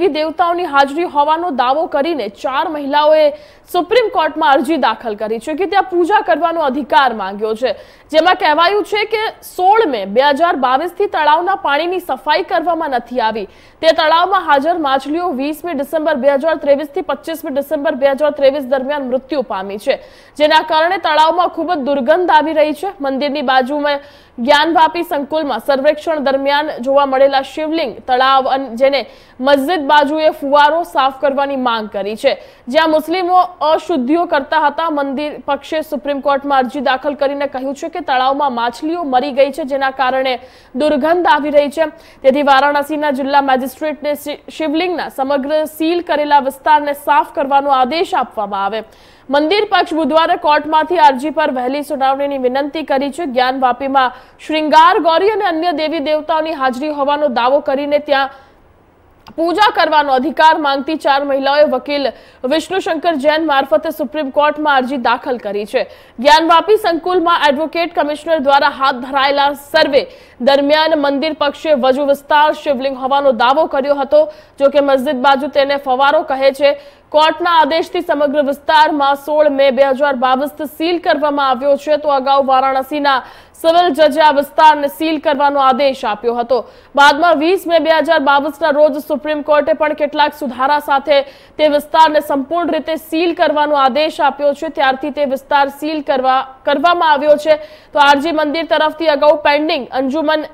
દેવી દેવતાઓની હાજરી હોવાનો દાવો કરીને ચાર મહિલાઓએ સુપ્રીમ કોર્ટમાં અરજી દાખલ કરી છે કે ત્યાં પૂજા કરવાનો અધિકાર માંગ્યો છે જેમાં કહેવાયું છે કે સોળ મે બે હજાર બાવીસથી તળાવના પાણીની સફાઈ કરવામાં નથી આવી તે તળાવમાં હાજર માછલીઓ વીસમી ડિસેમ્બર બે હજાર ત્રેવીસથી પચીસમી ડિસેમ્બર બે હજાર ત્રેવીસ દરમિયાન મૃત્યુ પામી છે જેના કારણે તળાવમાં ખૂબ જ દુર્ગંધ આવી રહી છે મંદિરની બાજુમાં જ્ઞાનવાપી સંકુલમાં સર્વેક્ષણ દરમિયાન જોવા મળેલા શિવલિંગ તળાવ જેને મસ્જિદ બાજુએ ફુવારો સાફ કરવાની માંગ કરી છે જ્યાં મુસ્લિમો અશુદ્ધિઓ કરતા હતા મંદિર પક્ષે સુપ્રીમ કોર્ટમાં અરજી દાખલ કરીને કહ્યું છે કે તળાવમાં માછલીઓ મરી ગઈ છે જેના કારણે દુર્ગંધ આવી રહી છે તેથી વારાણસીના જિલ્લા મેજિસ્ટ્રેટને શિવલિંગના સમગ્ર સીલ કરેલા વિસ્તારને સાફ કરવાનો આદેશ આપવામાં આવે મંદિર પક્ષ બુધવારે કોર્ટમાંથી અરજી પર વહેલી સુનાવણીની વિનંતી કરી છે જ્ઞાનવાપીમાં શ્રીંગાર ગૌરી અને અન્ય દેવી દેવતાઓની હાજરી હોવાનો દાવો કરીને ત્યાં પૂજા કરવાનો અધિકાર માંગતી ચાર મહિલાઓએ વકીલ વિષ્ણુશંકર જૈન મારફતે સુપ્રીમ કોર્ટમાં અરજી દાખલ કરી છે જ્ઞાનવાપી સંકુલમાં એડવોકેટ કમિશનર દ્વારા હાથ ધરાયેલા સર્વે દરમિયાન મંદિર પક્ષે વજુ વિસ્તાર શિવલિંગ હોવાનો દાવો કર્યો હતો જો કે મસ્જિદ બાજુ તેને ફવારો કહે છે કોર્ટના આદેશથી સમગ્ર વિસ્તારમાં સોળ મે બે હજાર બાવીસથી સીલ કરવામાં આવ્યો છે તો અગાઉ વારાણસીના સિવિલ જજે આ વિસ્તારને સીલ કરવાનો આદેશ આપ્યો હતો બાદમાં વીસ મે બે હજાર બાવીસના રોજ સુપ્રીમ કોર્ટે પણ કેટલાક સુધારા સાથે તે વિસ્તારને સંપૂર્ણ રીતે સીલ કરવાનો આદેશ આપ્યો છે ત્યારથી તે વિસ્તાર સીલ કરવા કરવામાં આવ્યો છે તો આરજી મંદિર તરફથી અગાઉ પેન્ડિંગ અંજુમન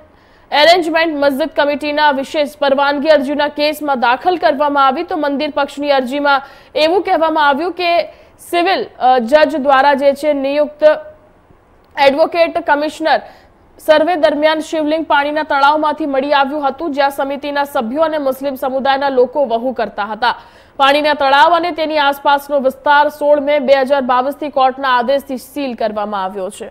એરેન્જમેન્ટ મસ્જિદ કમિટીના વિશેષ પરવાનગી અરજીના કેસમાં દાખલ કરવામાં આવી તો મંદિર પક્ષની અરજીમાં એવું કહેવામાં આવ્યું કે સિવિલ જજ દ્વારા જે છે નિયુક્ત એડવોકેટ કમિશનર સર્વે દરમિયાન શિવલિંગ પાણીના તળાવમાંથી મળી આવ્યું હતું જ્યાં સમિતિના સભ્યો અને મુસ્લિમ સમુદાયના લોકો વહુ કરતા હતા પાણીના તળાવ અને તેની આસપાસનો વિસ્તાર સોળ મે બે હજાર બાવીસથી કોર્ટના આદેશથી સીલ કરવામાં આવ્યો છે